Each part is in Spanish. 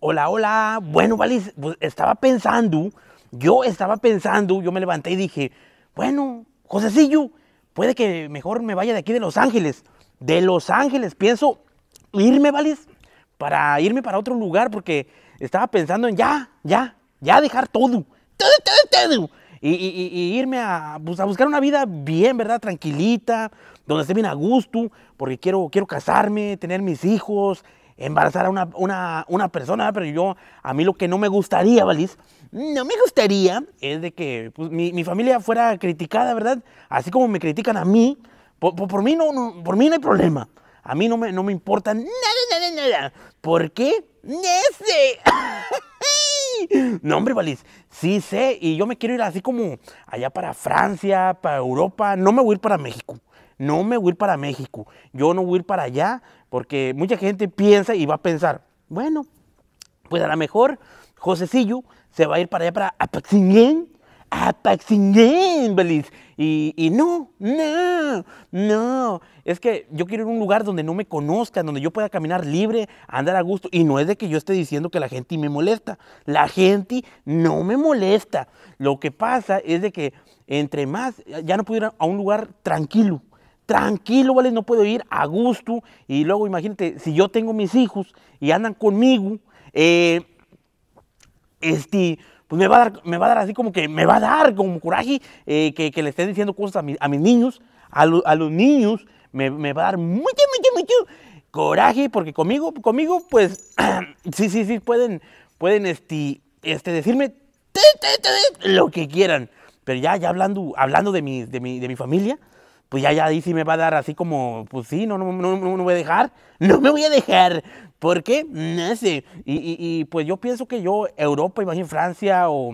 Hola, hola. Bueno, vale, pues, estaba pensando, yo estaba pensando, yo me levanté y dije, bueno, Josecillo, puede que mejor me vaya de aquí de Los Ángeles. De Los Ángeles, pienso irme, Valis, para irme para otro lugar porque estaba pensando en ya, ya, ya dejar todo, todo, todo, Y, irme a, pues, a, buscar una vida bien, ¿verdad? Tranquilita, donde esté bien a gusto, porque quiero, quiero casarme, tener mis hijos, embarazar a una, persona, pero yo, a mí lo que no me gustaría, Valis, no me gustaría es de que pues, mi, familia fuera criticada, ¿verdad? Así como me critican a mí, por, mí, no, por mí no hay problema. A mí no me, no me importa nada, nada, nada. ¿Por qué? No sé. no, hombre, Valis, sí sé, y yo me quiero ir así como allá para Francia, para Europa, no me voy a ir para México no me voy a ir para México, yo no voy a ir para allá, porque mucha gente piensa y va a pensar, bueno, pues a lo mejor Josecillo se va a ir para allá, para a a Beliz. Y, y, no, no, no. Es que yo quiero ir a un lugar donde no me conozcan, donde yo pueda caminar libre, andar a gusto. Y no es de que yo esté diciendo que la gente me molesta. La gente no me molesta. Lo que pasa es de que entre más, ya no puedo ir a un lugar tranquilo tranquilo, ¿vale? No puedo ir a gusto. Y luego imagínate, si yo tengo mis hijos y andan conmigo, eh, este, pues me va, a dar, me va a dar así como que me va a dar como coraje eh, que, le estén diciendo cosas a, a mis niños, a, los niños, me, va a dar mucho, mucho, mucho coraje, porque conmigo, conmigo, pues, sí, sí, sí, pueden, pueden este, este decirme lo que quieran. Pero ya, ya hablando, hablando de de mi, de mi familia, pues ya, ya, ahí sí me va a dar así como, pues sí, no, no, no, me voy a dejar, no me voy a dejar, porque, no sé, y, pues yo pienso que yo, Europa, imagínate Francia o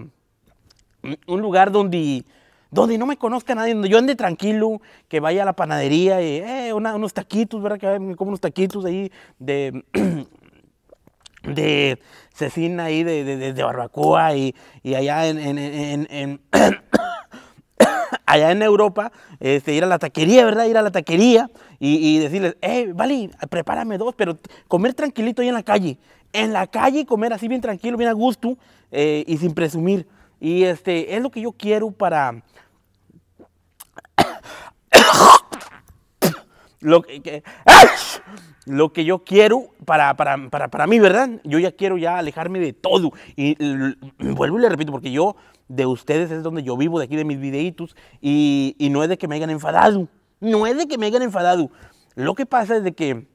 un lugar donde, donde no me conozca nadie, donde yo ande tranquilo, que vaya a la panadería y, eh, unos taquitos, ¿verdad? Que como unos taquitos ahí de... de cecina ahí de, de, barbacoa y, y allá en, en, en, en allá en Europa, este, ir a la taquería, ¿verdad? Ir a la taquería y, decirles, hey, eh, vale, prepárame dos, pero comer tranquilito ahí en la calle. En la calle comer así bien tranquilo, bien a gusto eh, y sin presumir. Y este, es lo que yo quiero para, lo que, lo que yo quiero para, para, mí, ¿verdad? Yo ya quiero ya alejarme de todo. Y vuelvo y le repito, porque yo de ustedes es donde yo vivo, de aquí de mis videitos, y, y no es de que me hayan enfadado, no es de que me hayan enfadado. Lo que pasa es de que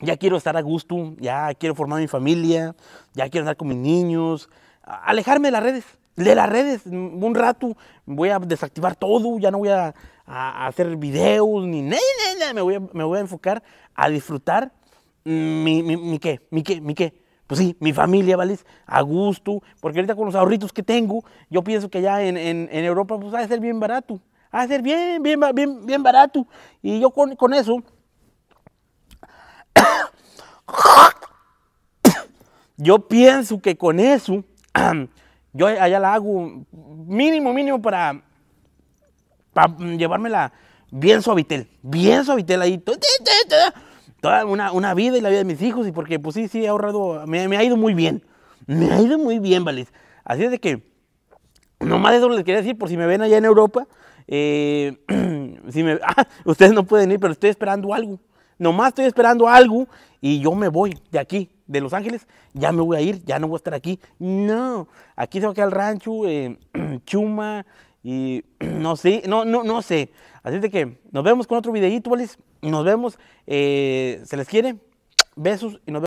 ya quiero estar a gusto, ya quiero formar mi familia, ya quiero andar con mis niños, alejarme de las redes, de las redes, un rato voy a desactivar todo, ya no voy a a, hacer videos, ni nada, nada, me voy a, me voy a enfocar a disfrutar mi, mi, mi qué, mi qué, mi qué. Pues sí, mi familia, ¿vale? A gusto, porque ahorita con los ahorritos que tengo, yo pienso que allá en, en, Europa, pues va a ser bien barato, va a ser bien, bien, bien, bien barato. Y yo con, con eso... yo pienso que con eso, yo allá la hago mínimo, mínimo para para mm, llevármela bien suavitel, bien suavitel ahí. Toda una, vida y la vida de mis hijos, y porque pues sí, sí, he ahorrado, me, ha ido muy bien. Me ha ido muy bien, vale Así es de que, nomás eso les quería decir, por si me ven allá en Europa, eh, si ah, ustedes no pueden ir, pero estoy esperando algo. Nomás estoy esperando algo y yo me voy de aquí, de Los Ángeles, ya me voy a ir, ya no voy a estar aquí. No, aquí tengo que a quedar rancho, eh, Chuma, y no sé, no, no, no sé. Así de que nos vemos con otro videíto, Nos vemos. Eh, se les quiere. Besos y nos vemos.